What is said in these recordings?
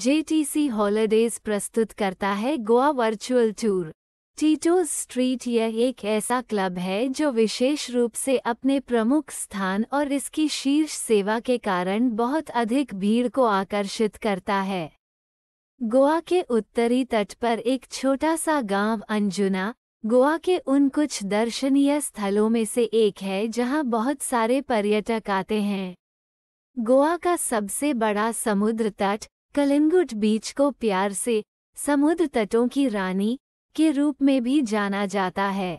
JTC holidays प्रस्तुत करता है Goa virtual tour Tito's street यह एक ऐसा क्लब है जो विशेष रूप से अपने प्रमुख स्थान और इसकी शीर्ष सेवा के कारण बहुत अधिक भीड़ को आकर्षित करता है गोवा के उत्तरी तट पर एक छोटा सा गांव अंजुना गोवा के उन कुछ दर्शनीय स्थलों में से एक है जहां बहुत सारे पर्यटक आते हैं गोवा का सबसे बड़ा समुद्र तट कलिंगुट बीच को प्यार से समुद्र तटों की रानी के रूप में भी जाना जाता है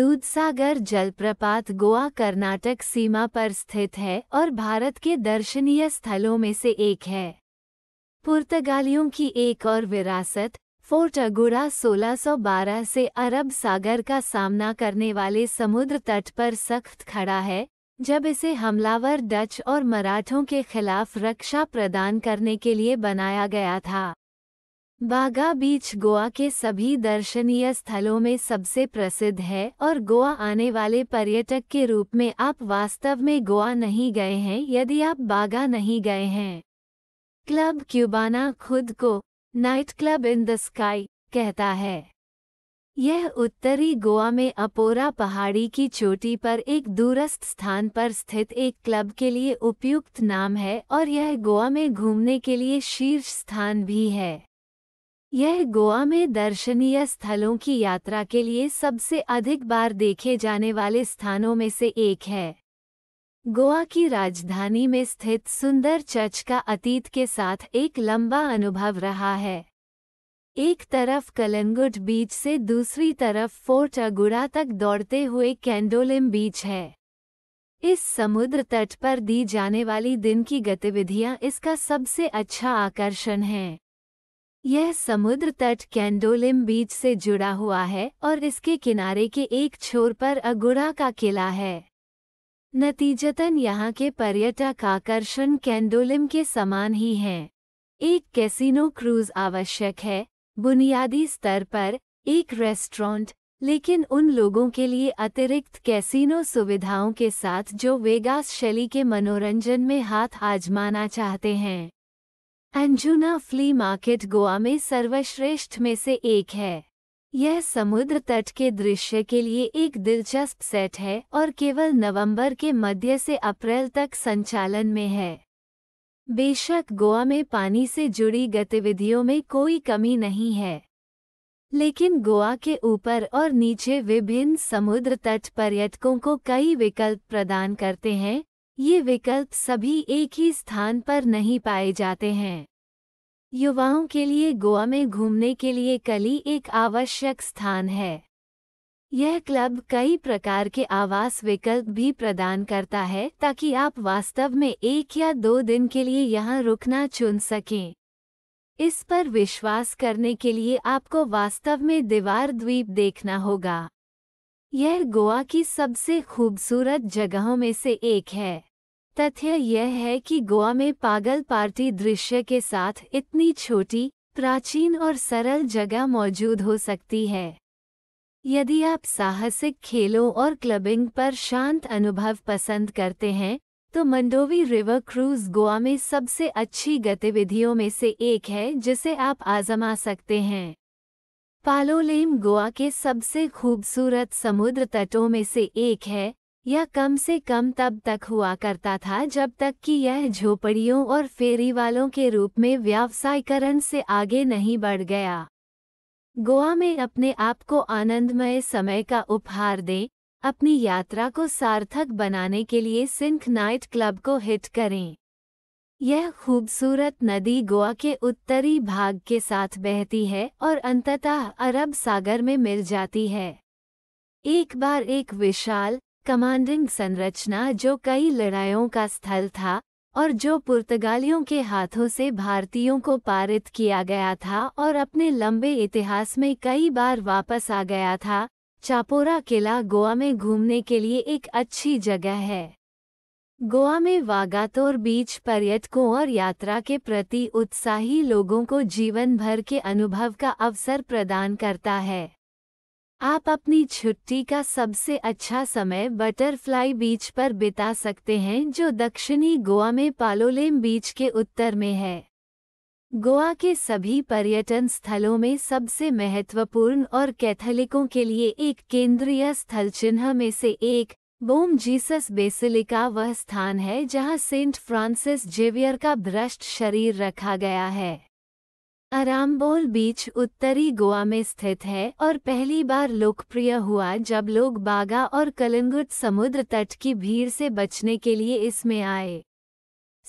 दूधसागर जलप्रपात गोवा कर्नाटक सीमा पर स्थित है और भारत के दर्शनीय स्थलों में से एक है पुर्तगालियों की एक और विरासत फोर्ट अगुड़ा 1612 से अरब सागर का सामना करने वाले समुद्र तट पर सख्त खड़ा है जब इसे हमलावर डच और मराठों के खिलाफ रक्षा प्रदान करने के लिए बनाया गया था बागा बीच गोवा के सभी दर्शनीय स्थलों में सबसे प्रसिद्ध है और गोवा आने वाले पर्यटक के रूप में आप वास्तव में गोवा नहीं गए हैं यदि आप बागा नहीं गए हैं क्लब क्यूबाना खुद को night club in the sky कहता है यह उत्तरी गोवा में अपोरा पहाड़ी की चोटी पर एक दूरस्थ स्थान पर स्थित एक क्लब के लिए उपयुक्त नाम है और यह गोवा में घूमने के लिए शीर्ष स्थान भी है यह गोवा में दर्शनीय स्थलों की यात्रा के लिए सबसे अधिक बार देखे जाने वाले स्थानों में से एक है गोवा की राजधानी में स्थित सुंदर चर्च का अतीत के साथ एक लंबा अनुभव रहा है एक तरफ कलंगुट बीच से दूसरी तरफ फोर्ट अगुड़ा तक दौड़ते हुए कैंडोलिम बीच है इस समुद्र तट पर दी जाने वाली दिन की गतिविधियां इसका सबसे अच्छा आकर्षण है यह समुद्र तट कैंडोलिम बीच से जुड़ा हुआ है और इसके किनारे के एक छोर पर अगुड़ा का किला है नतीजतन यहाँ के पर्यटक आकर्षण कैंडोलिम के समान ही हैं एक कैसीनो क्रूज आवश्यक है बुनियादी स्तर पर एक रेस्टोरेंट लेकिन उन लोगों के लिए अतिरिक्त कैसीनो सुविधाओं के साथ जो वेगास शैली के मनोरंजन में हाथ आजमाना चाहते हैं अंजुना फ्ली मार्केट गोवा में सर्वश्रेष्ठ में से एक है यह समुद्र तट के दृश्य के लिए एक दिलचस्प सेट है और केवल नवंबर के मध्य से अप्रैल तक संचालन में है बेशक गोवा में पानी से जुड़ी गतिविधियों में कोई कमी नहीं है लेकिन गोवा के ऊपर और नीचे विभिन्न समुद्र तट पर्यटकों को कई विकल्प प्रदान करते हैं ये विकल्प सभी एक ही स्थान पर नहीं पाए जाते हैं युवाओं के लिए गोवा में घूमने के लिए कली एक आवश्यक स्थान है यह क्लब कई प्रकार के आवास विकल्प भी प्रदान करता है ताकि आप वास्तव में एक या दो दिन के लिए यहाँ रुकना चुन सकें इस पर विश्वास करने के लिए आपको वास्तव में दीवार द्वीप देखना होगा यह गोवा की सबसे खूबसूरत जगहों में से एक है तथ्य यह है कि गोवा में पागल पार्टी दृश्य के साथ इतनी छोटी प्राचीन और सरल जगह मौजूद हो सकती है यदि आप साहसिक खेलों और क्लबिंग पर शांत अनुभव पसंद करते हैं तो मंडोवी रिवर क्रूज गोवा में सबसे अच्छी गतिविधियों में से एक है जिसे आप आजमा सकते हैं पालोलेम गोवा के सबसे खूबसूरत समुद्र तटों में से एक है यह कम से कम तब तक हुआ करता था जब तक कि यह झोपड़ियों और फेरी वालों के रूप में व्यावसायीकरण से आगे नहीं बढ़ गया गोवा में अपने आप को आनंदमय समय का उपहार दें अपनी यात्रा को सार्थक बनाने के लिए सिंख नाइट क्लब को हिट करें यह खूबसूरत नदी गोवा के उत्तरी भाग के साथ बहती है और अंततः अरब सागर में मिल जाती है एक बार एक विशाल कमांडिंग संरचना जो कई लड़ाइयों का स्थल था और जो पुर्तगालियों के हाथों से भारतीयों को पारित किया गया था और अपने लंबे इतिहास में कई बार वापस आ गया था चापोरा किला गोवा में घूमने के लिए एक अच्छी जगह है गोवा में वागातोर बीच पर्यटकों और यात्रा के प्रति उत्साही लोगों को जीवन भर के अनुभव का अवसर प्रदान करता है आप अपनी छुट्टी का सबसे अच्छा समय बटरफ्लाई बीच पर बिता सकते हैं जो दक्षिणी गोवा में पालोलेम बीच के उत्तर में है गोवा के सभी पर्यटन स्थलों में सबसे महत्वपूर्ण और कैथोलिकों के लिए एक केंद्रीय स्थल चिन्ह में से एक बोम जीसस बेसिलिका वह स्थान है जहां सेंट फ्रांसिस जेवियर का भ्रष्ट शरीर रखा गया है अरामबोल बीच उत्तरी गोवा में स्थित है और पहली बार लोकप्रिय हुआ जब लोग बागा और कलंगुट समुद्र तट की भीड़ से बचने के लिए इसमें आए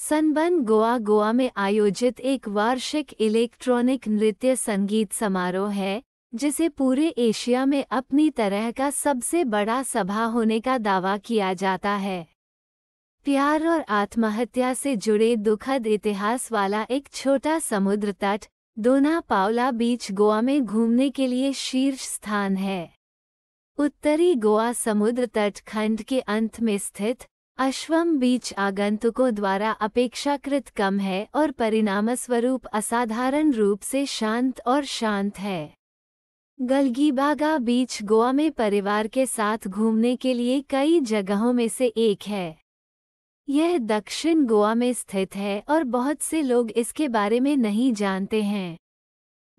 सनबन गोवा गोवा में आयोजित एक वार्षिक इलेक्ट्रॉनिक नृत्य संगीत समारोह है जिसे पूरे एशिया में अपनी तरह का सबसे बड़ा सभा होने का दावा किया जाता है प्यार और आत्महत्या से जुड़े दुखद इतिहास वाला एक छोटा समुद्र तट दोना पावला बीच गोवा में घूमने के लिए शीर्ष स्थान है उत्तरी गोवा समुद्र तट खंड के अंत में स्थित अश्वम बीच आगंतुकों द्वारा अपेक्षाकृत कम है और परिणामस्वरूप असाधारण रूप से शांत और शांत है गलगीबागा बीच गोवा में परिवार के साथ घूमने के लिए कई जगहों में से एक है यह दक्षिण गोवा में स्थित है और बहुत से लोग इसके बारे में नहीं जानते हैं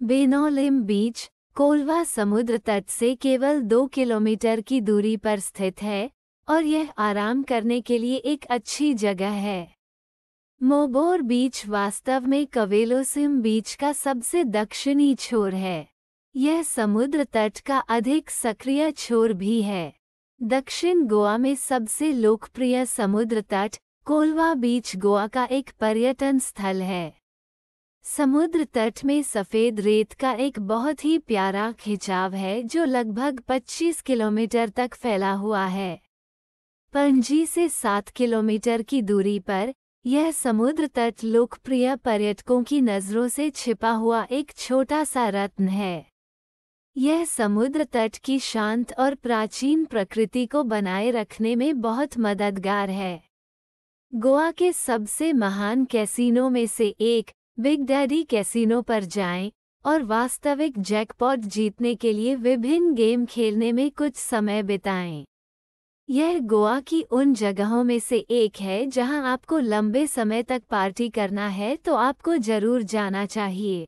बेनोलिम बीच कोलवा समुद्र तट से केवल दो किलोमीटर की दूरी पर स्थित है और यह आराम करने के लिए एक अच्छी जगह है मोबोर बीच वास्तव में कवेलोसिम बीच का सबसे दक्षिणी छोर है यह समुद्र तट का अधिक सक्रिय छोर भी है दक्षिण गोवा में सबसे लोकप्रिय समुद्र तट कोलवा बीच गोवा का एक पर्यटन स्थल है समुद्र तट में सफ़ेद रेत का एक बहुत ही प्यारा खिंचाव है जो लगभग 25 किलोमीटर तक फैला हुआ है पणजी से 7 किलोमीटर की दूरी पर यह समुद्र तट लोकप्रिय पर्यटकों की नज़रों से छिपा हुआ एक छोटा सा रत्न है यह समुद्र तट की शांत और प्राचीन प्रकृति को बनाए रखने में बहुत मददगार है गोवा के सबसे महान कैसीनो में से एक बिग डैडी कैसीनो पर जाएं और वास्तविक जैकपॉट जीतने के लिए विभिन्न गेम खेलने में कुछ समय बिताएं। यह गोवा की उन जगहों में से एक है जहां आपको लंबे समय तक पार्टी करना है तो आपको जरूर जाना चाहिए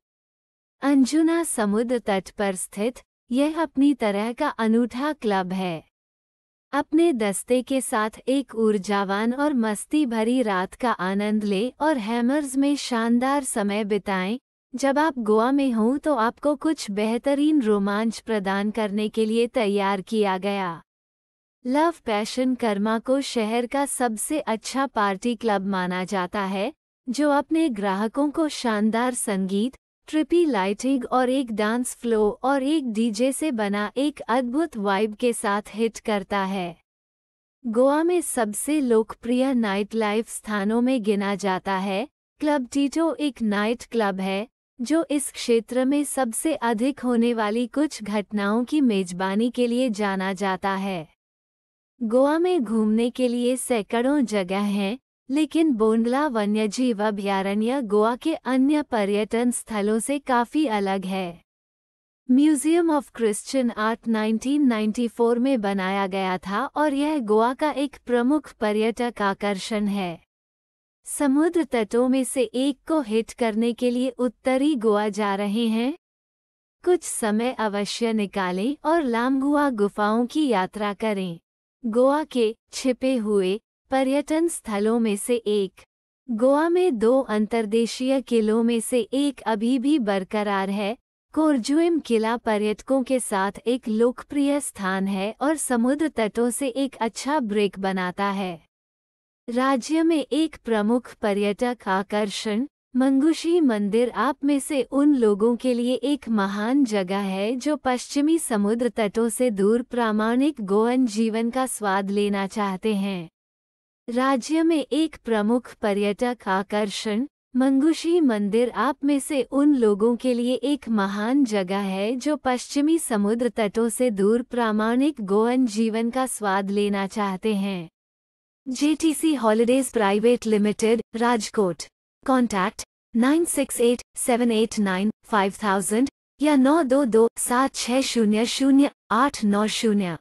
अंजुना समुद्र तट पर स्थित यह अपनी तरह का अनूठा क्लब है अपने दस्ते के साथ एक ऊर्जावान और मस्ती भरी रात का आनंद ले और हैमर्स में शानदार समय बिताएं जब आप गोवा में हों तो आपको कुछ बेहतरीन रोमांच प्रदान करने के लिए तैयार किया गया लव पैशन कर्मा को शहर का सबसे अच्छा पार्टी क्लब माना जाता है जो अपने ग्राहकों को शानदार संगीत ट्रिपी लाइटिंग और एक डांस फ्लो और एक डीजे से बना एक अद्भुत वाइब के साथ हिट करता है गोवा में सबसे लोकप्रिय नाइट लाइफ स्थानों में गिना जाता है क्लब टीटो एक नाइट क्लब है जो इस क्षेत्र में सबसे अधिक होने वाली कुछ घटनाओं की मेजबानी के लिए जाना जाता है गोवा में घूमने के लिए सैकड़ों जगह हैं लेकिन बोंडला वन्यजीव अभयारण्य गोवा के अन्य पर्यटन स्थलों से काफ़ी अलग है म्यूजियम ऑफ क्रिश्चियन आर्ट 1994 में बनाया गया था और यह गोवा का एक प्रमुख पर्यटक आकर्षण है समुद्र तटों में से एक को हिट करने के लिए उत्तरी गोवा जा रहे हैं कुछ समय अवश्य निकालें और लामगुआ गुफाओं की यात्रा करें गोवा के छिपे हुए पर्यटन स्थलों में से एक गोवा में दो अंतर्देशीय किलों में से एक अभी भी बरकरार है कोर्जुएम किला पर्यटकों के साथ एक लोकप्रिय स्थान है और समुद्र तटों से एक अच्छा ब्रेक बनाता है राज्य में एक प्रमुख पर्यटक आकर्षण मंगुशी मंदिर आप में से उन लोगों के लिए एक महान जगह है जो पश्चिमी समुद्र तटों से दूर प्रामाणिक गोवन जीवन का स्वाद लेना चाहते हैं राज्य में एक प्रमुख पर्यटक आकर्षण मंगुशी मंदिर आप में से उन लोगों के लिए एक महान जगह है जो पश्चिमी समुद्र तटों से दूर प्रामाणिक गोवन जीवन का स्वाद लेना चाहते हैं JTC holidays private limited Rajkot contact nine six eight seven eight nine five thousand या नौ दो दो सात छः शून्य शून्य आठ नौ शून्य